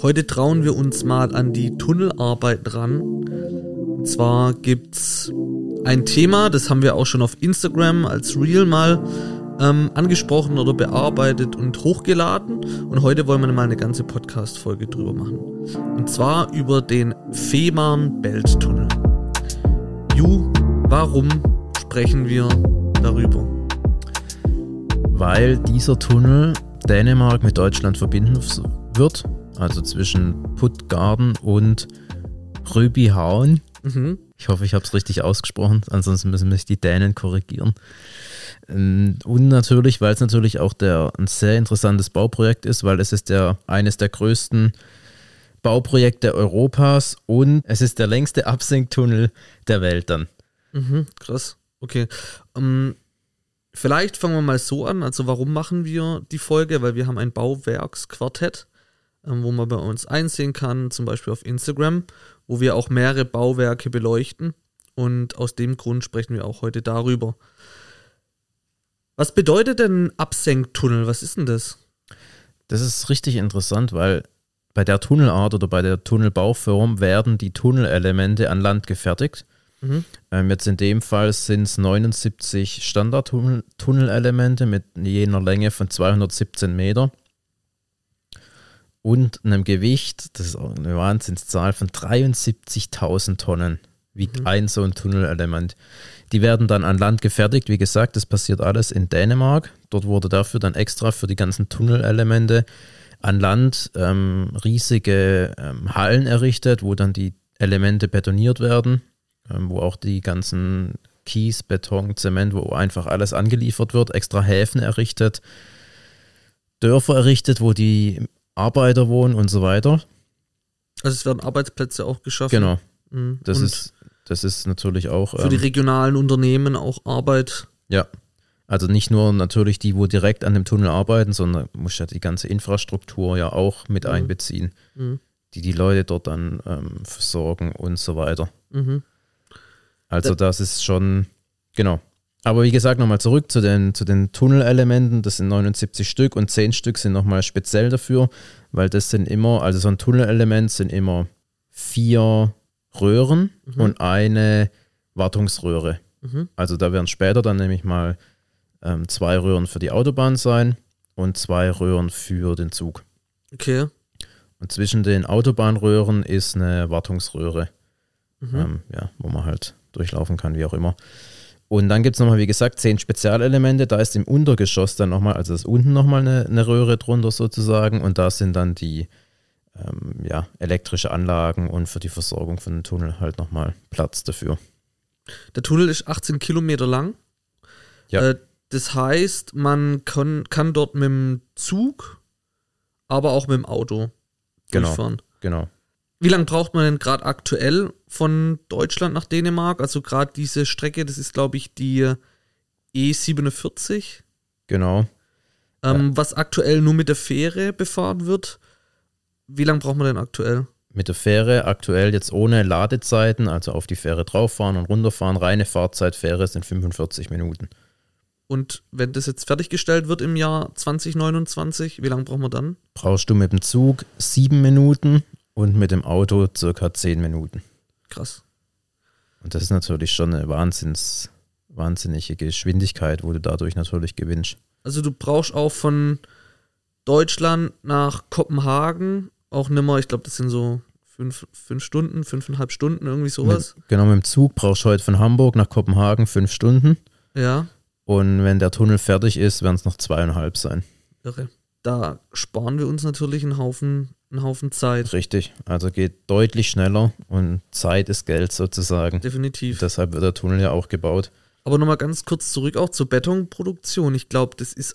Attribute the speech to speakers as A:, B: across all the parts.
A: Heute trauen wir uns mal an die Tunnelarbeit ran. Und zwar gibt's ein Thema, das haben wir auch schon auf Instagram als Real mal ähm, angesprochen oder bearbeitet und hochgeladen. Und heute wollen wir mal eine ganze Podcast-Folge drüber machen. Und zwar über den Fehmarn-Belt-Tunnel.
B: Ju, warum sprechen wir darüber? Weil dieser Tunnel Dänemark mit Deutschland verbinden wird also zwischen Puttgarden und Rübihauen. Mhm. Ich hoffe, ich habe es richtig ausgesprochen, ansonsten müssen mich die Dänen korrigieren. Ähm, und natürlich, weil es natürlich auch der, ein sehr interessantes Bauprojekt ist, weil es ist der, eines der größten Bauprojekte Europas und es ist der längste Absinktunnel der Welt dann.
A: Mhm, krass. Okay. Um, ähm, vielleicht fangen wir mal so an. Also, warum machen wir die Folge? Weil wir haben ein Bauwerksquartett. Ähm, wo man bei uns einsehen kann, zum Beispiel auf Instagram, wo wir auch mehrere Bauwerke beleuchten. Und aus dem Grund sprechen wir auch heute darüber.
B: Was bedeutet denn Absenktunnel? Was ist denn das? Das ist richtig interessant, weil bei der Tunnelart oder bei der Tunnelbauform werden die Tunnelelemente an Land gefertigt. Mhm. Ähm, jetzt in dem Fall sind es 79 Standard-Tunnelelemente mit jener Länge von 217 Meter und einem Gewicht, das ist eine Wahnsinnszahl, von 73.000 Tonnen wiegt mhm. ein so ein Tunnelelement. Die werden dann an Land gefertigt. Wie gesagt, das passiert alles in Dänemark. Dort wurde dafür dann extra für die ganzen Tunnelelemente an Land ähm, riesige ähm, Hallen errichtet, wo dann die Elemente betoniert werden, ähm, wo auch die ganzen Kies, Beton, Zement, wo einfach alles angeliefert wird, extra Häfen errichtet, Dörfer errichtet, wo die Arbeiter wohnen und so weiter.
A: Also es werden Arbeitsplätze auch geschaffen. Genau. Mhm. Das, ist,
B: das ist natürlich auch. Für ähm, die
A: regionalen Unternehmen auch Arbeit.
B: Ja. Also nicht nur natürlich die, wo direkt an dem Tunnel arbeiten, sondern muss ja die ganze Infrastruktur ja auch mit mhm. einbeziehen, mhm. die die Leute dort dann ähm, versorgen und so weiter. Mhm. Also das ist schon, genau, aber wie gesagt, nochmal zurück zu den, zu den Tunnelelementen. Das sind 79 Stück und 10 Stück sind nochmal speziell dafür, weil das sind immer, also so ein Tunnelelement sind immer vier Röhren mhm. und eine Wartungsröhre. Mhm. Also da werden später dann nämlich mal ähm, zwei Röhren für die Autobahn sein und zwei Röhren für den Zug. Okay. Und zwischen den Autobahnröhren ist eine Wartungsröhre, mhm. ähm, ja, wo man halt durchlaufen kann, wie auch immer. Und dann gibt es nochmal, wie gesagt, zehn Spezialelemente. Da ist im Untergeschoss dann nochmal, also ist unten nochmal eine, eine Röhre drunter sozusagen. Und da sind dann die ähm, ja, elektrische Anlagen und für die Versorgung von dem Tunnel halt nochmal Platz dafür.
A: Der Tunnel ist 18 Kilometer lang. Ja. Äh, das heißt, man kann, kann dort mit dem Zug, aber auch mit dem Auto genau, durchfahren. Genau. Wie lange braucht man denn gerade aktuell von Deutschland nach Dänemark? Also gerade diese Strecke, das ist, glaube ich, die äh, E47. Genau. Ähm, ja. Was aktuell nur mit der Fähre befahren wird. Wie lange braucht man denn aktuell?
B: Mit der Fähre aktuell jetzt ohne Ladezeiten, also auf die Fähre drauffahren und runterfahren, reine Fahrzeit Fähre sind 45 Minuten.
A: Und wenn das jetzt fertiggestellt wird im Jahr 2029, wie lange brauchen wir dann?
B: Brauchst du mit dem Zug sieben Minuten, und mit dem Auto circa zehn Minuten. Krass. Und das ist natürlich schon eine Wahnsinns, wahnsinnige Geschwindigkeit, wo du dadurch natürlich gewinnst.
A: Also du brauchst auch von Deutschland nach Kopenhagen auch nimmer, ich glaube, das sind so fünf, fünf Stunden, fünfeinhalb Stunden, irgendwie sowas. Mit, genau, mit
B: dem Zug brauchst du heute von Hamburg nach Kopenhagen fünf Stunden. Ja. Und wenn der Tunnel fertig ist, werden es noch zweieinhalb sein.
A: Irre. Da sparen wir uns natürlich einen Haufen
B: einen Haufen Zeit. Richtig, also geht deutlich schneller und Zeit ist Geld sozusagen. Definitiv. Deshalb wird der Tunnel ja auch gebaut. Aber nochmal ganz kurz zurück auch zur Betonproduktion.
A: Ich glaube, das ist,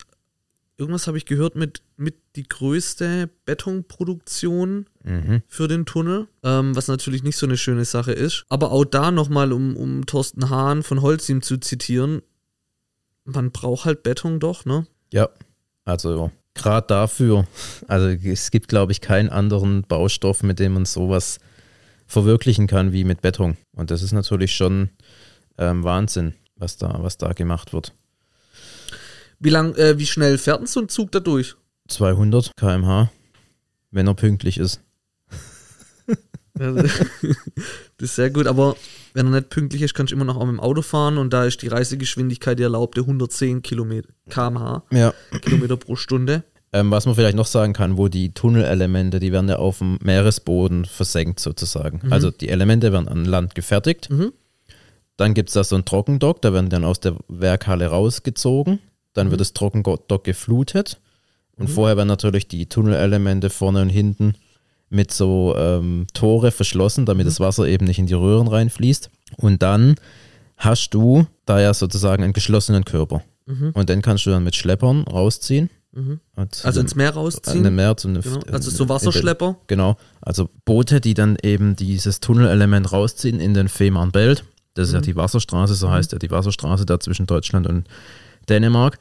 A: irgendwas habe ich gehört, mit, mit die größte Betonproduktion mhm. für den Tunnel, ähm, was natürlich nicht so eine schöne Sache ist. Aber auch da nochmal, um, um Thorsten Hahn von Holzim zu zitieren, man braucht halt Beton doch, ne?
B: Ja, also gerade dafür, also es gibt, glaube ich, keinen anderen Baustoff, mit dem man sowas verwirklichen kann wie mit Beton. Und das ist natürlich schon ähm, Wahnsinn, was da, was da gemacht wird. Wie lang, äh, wie schnell fährt denn so ein Zug da durch? 200 km/h, wenn er pünktlich ist.
A: Also, das ist sehr gut, aber wenn er nicht pünktlich ist, kannst du immer noch auch mit dem Auto fahren und da ist die Reisegeschwindigkeit die erlaubte 110 km/h,
B: ja. Kilometer pro Stunde. Ähm, was man vielleicht noch sagen kann, wo die Tunnelelemente, die werden ja auf dem Meeresboden versenkt sozusagen. Mhm. Also die Elemente werden an Land gefertigt. Mhm. Dann gibt es da so einen Trockendock, da werden die dann aus der Werkhalle rausgezogen. Dann mhm. wird das Trockendock geflutet. Und mhm. vorher werden natürlich die Tunnelelemente vorne und hinten mit so ähm, Tore verschlossen, damit mhm. das Wasser eben nicht in die Röhren reinfließt. Und dann hast du da ja sozusagen einen geschlossenen Körper. Mhm. Und den kannst du dann mit Schleppern rausziehen. Mhm. Also ins Meer rausziehen? Äh, in Meer zum genau. Also so Wasserschlepper? Den, genau. Also Boote, die dann eben dieses Tunnelelement rausziehen in den Fehmarnbelt. Das ist ja mhm. die Wasserstraße, so mhm. heißt ja die Wasserstraße da zwischen Deutschland und Dänemark.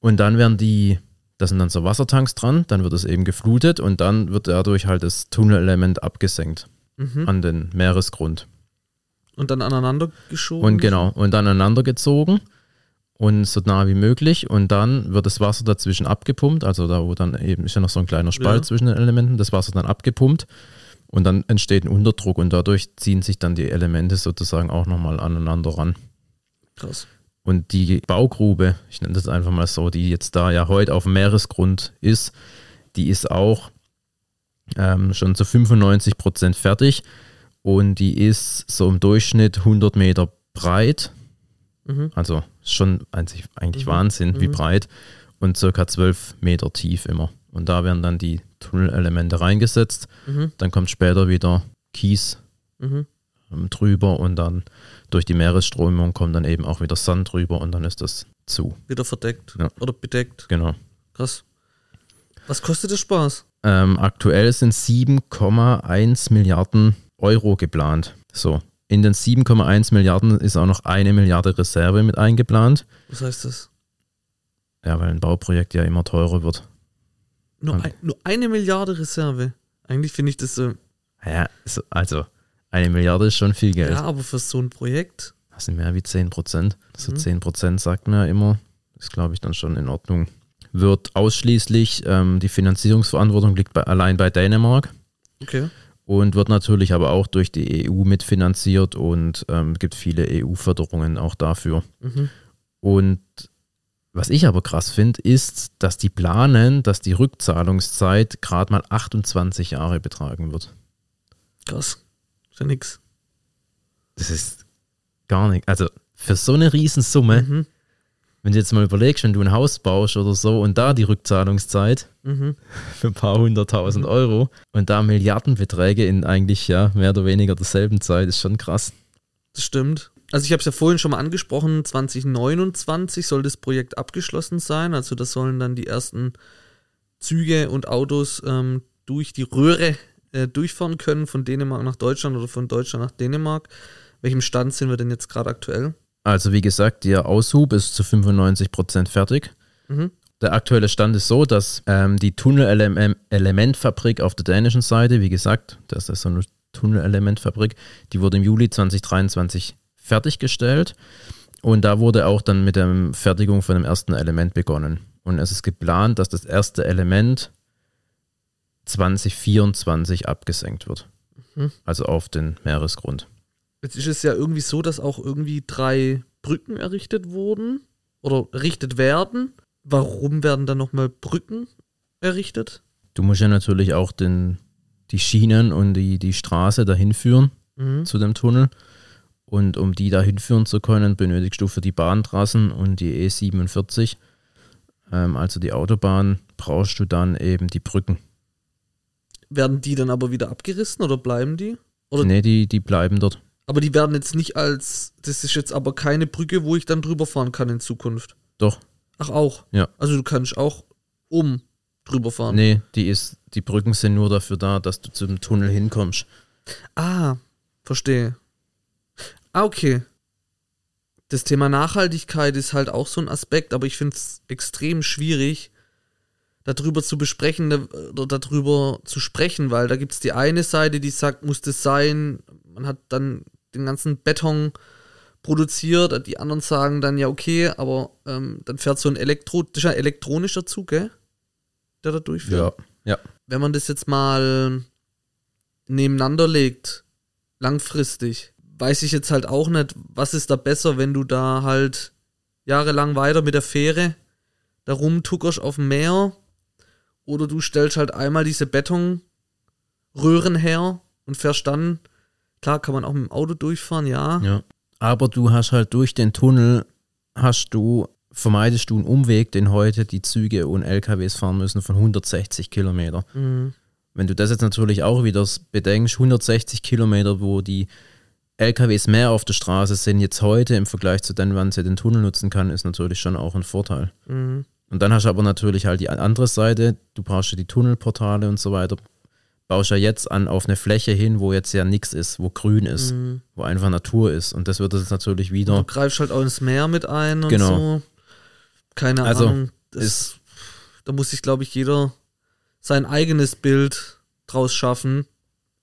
B: Und dann werden die da sind dann so Wassertanks dran, dann wird es eben geflutet und dann wird dadurch halt das Tunnelelement abgesenkt mhm. an den Meeresgrund.
A: Und dann aneinander geschoben? Und genau,
B: und dann aneinander gezogen und so nah wie möglich. Und dann wird das Wasser dazwischen abgepumpt, also da, wo dann eben ist ja noch so ein kleiner Spalt ja. zwischen den Elementen, das Wasser dann abgepumpt und dann entsteht ein Unterdruck und dadurch ziehen sich dann die Elemente sozusagen auch nochmal aneinander ran. Krass. Und die Baugrube, ich nenne das einfach mal so, die jetzt da ja heute auf dem Meeresgrund ist, die ist auch ähm, schon zu 95 Prozent fertig und die ist so im Durchschnitt 100 Meter breit. Mhm. Also schon eigentlich, mhm. Wahnsinn, mhm. wie breit und circa 12 Meter tief immer. Und da werden dann die Tunnelelemente reingesetzt. Mhm. Dann kommt später wieder Kies mhm. Ähm, drüber und dann durch die Meeresströmung kommt dann eben auch wieder Sand drüber und dann ist das zu. Wieder verdeckt ja. oder bedeckt. Genau.
A: Krass. Was kostet der Spaß?
B: Ähm, aktuell sind 7,1 Milliarden Euro geplant. So. In den 7,1 Milliarden ist auch noch eine Milliarde Reserve mit eingeplant.
A: Was heißt das?
B: Ja, weil ein Bauprojekt ja immer teurer wird. Nur, ein,
A: nur eine Milliarde Reserve. Eigentlich finde ich das so.
B: Ja, also eine Milliarde ist schon viel Geld. Ja, aber für so ein Projekt. Das sind mehr wie 10 Prozent. So also mhm. 10 Prozent sagt man ja immer. Ist, glaube ich, dann schon in Ordnung. Wird ausschließlich, ähm, die Finanzierungsverantwortung liegt bei, allein bei Dänemark. Okay. Und wird natürlich aber auch durch die EU mitfinanziert und ähm, gibt viele EU-Förderungen auch dafür. Mhm. Und was ich aber krass finde, ist, dass die planen, dass die Rückzahlungszeit gerade mal 28 Jahre betragen wird. Krass. Ist ja Das ist gar nicht. Also für so eine Riesensumme, mhm. wenn du jetzt mal überlegst, wenn du ein Haus baust oder so und da die Rückzahlungszeit mhm. für ein paar hunderttausend mhm. Euro und da Milliardenbeträge in eigentlich ja mehr oder weniger derselben Zeit, ist schon krass. Das stimmt.
A: Also ich habe es ja vorhin schon mal angesprochen, 2029 soll das Projekt abgeschlossen sein. Also das sollen dann die ersten Züge und Autos ähm, durch die Röhre äh, durchfahren können von Dänemark nach Deutschland oder von Deutschland nach Dänemark. Welchem Stand sind wir denn jetzt gerade aktuell?
B: Also wie gesagt, der Aushub ist zu 95% Prozent fertig. Mhm. Der aktuelle Stand ist so, dass ähm, die Tunnel-Elementfabrik auf der dänischen Seite, wie gesagt, das ist so eine Tunnel-Elementfabrik, die wurde im Juli 2023 fertiggestellt. Und da wurde auch dann mit der Fertigung von dem ersten Element begonnen. Und es ist geplant, dass das erste Element 2024 abgesenkt wird. Mhm. Also auf den Meeresgrund.
A: Jetzt ist es ja irgendwie so, dass auch irgendwie drei Brücken errichtet wurden oder errichtet werden. Warum werden dann nochmal Brücken errichtet?
B: Du musst ja natürlich auch den, die Schienen und die, die Straße dahin führen mhm. zu dem Tunnel. Und um die dahin führen zu können, benötigst du für die Bahntrassen und die E47, ähm, also die Autobahn, brauchst du dann eben die Brücken
A: werden die dann aber wieder abgerissen oder bleiben die? Oder
B: nee, die, die bleiben dort.
A: Aber die werden jetzt nicht als, das ist jetzt aber keine Brücke, wo ich dann drüber fahren kann in Zukunft. Doch. Ach auch? Ja. Also du kannst auch um drüber fahren. Nee,
B: die ist, die Brücken sind nur dafür da, dass du zum Tunnel hinkommst.
A: Ah, verstehe. Ah, okay. Das Thema Nachhaltigkeit ist halt auch so ein Aspekt, aber ich finde es extrem schwierig, darüber zu besprechen ne, oder darüber zu sprechen, weil da gibt es die eine Seite, die sagt, muss das sein, man hat dann den ganzen Beton produziert, die anderen sagen dann, ja okay, aber ähm, dann fährt so ein, Elektro das ist ein elektronischer Zug, gell? der da durchfährt. Ja, ja. Wenn man das jetzt mal nebeneinander legt, langfristig, weiß ich jetzt halt auch nicht, was ist da besser, wenn du da halt jahrelang weiter mit der Fähre da rumtuckerst auf dem Meer oder du stellst halt einmal diese Betonröhren her und fährst dann, klar, kann man auch mit dem Auto durchfahren, ja.
B: ja. Aber du hast halt durch den Tunnel, hast du, vermeidest du einen Umweg, den heute die Züge und LKWs fahren müssen von 160 Kilometer. Mhm. Wenn du das jetzt natürlich auch wieder bedenkst, 160 Kilometer, wo die LKWs mehr auf der Straße sind jetzt heute im Vergleich zu dann, wann sie den Tunnel nutzen kann, ist natürlich schon auch ein Vorteil. Mhm. Und dann hast du aber natürlich halt die andere Seite, du brauchst ja die Tunnelportale und so weiter, baust ja jetzt an auf eine Fläche hin, wo jetzt ja nichts ist, wo grün ist, mhm. wo einfach Natur ist. Und das wird es natürlich wieder. Du
A: greifst halt auch ins Meer mit ein und genau. so.
B: Keine also, Ahnung. Das,
A: ist, da muss sich, glaube ich, jeder sein eigenes Bild
B: draus schaffen.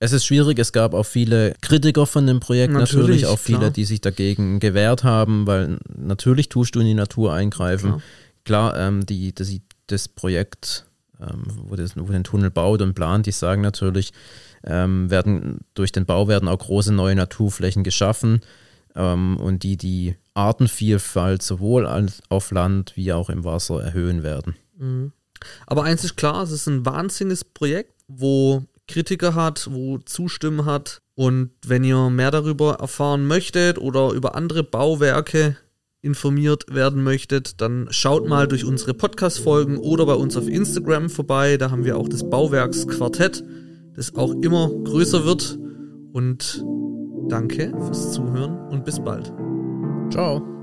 B: Es ist schwierig, es gab auch viele Kritiker von dem Projekt, natürlich, natürlich auch viele, klar. die sich dagegen gewehrt haben, weil natürlich tust du in die Natur eingreifen. Klar. Genau klar, ähm, die, das, das Projekt, ähm, wo, das, wo den Tunnel baut und plant, die sagen natürlich, ähm, werden, durch den Bau werden auch große neue Naturflächen geschaffen ähm, und die die Artenvielfalt sowohl als, auf Land wie auch im Wasser erhöhen werden.
A: Mhm. Aber eins ist klar, es ist ein wahnsinniges Projekt, wo Kritiker hat, wo Zustimmen hat. Und wenn ihr mehr darüber erfahren möchtet oder über andere Bauwerke, informiert werden möchtet, dann schaut mal durch unsere Podcast-Folgen oder bei uns auf Instagram vorbei. Da haben wir auch das Bauwerksquartett, das auch immer größer wird. Und danke fürs Zuhören und bis bald. Ciao.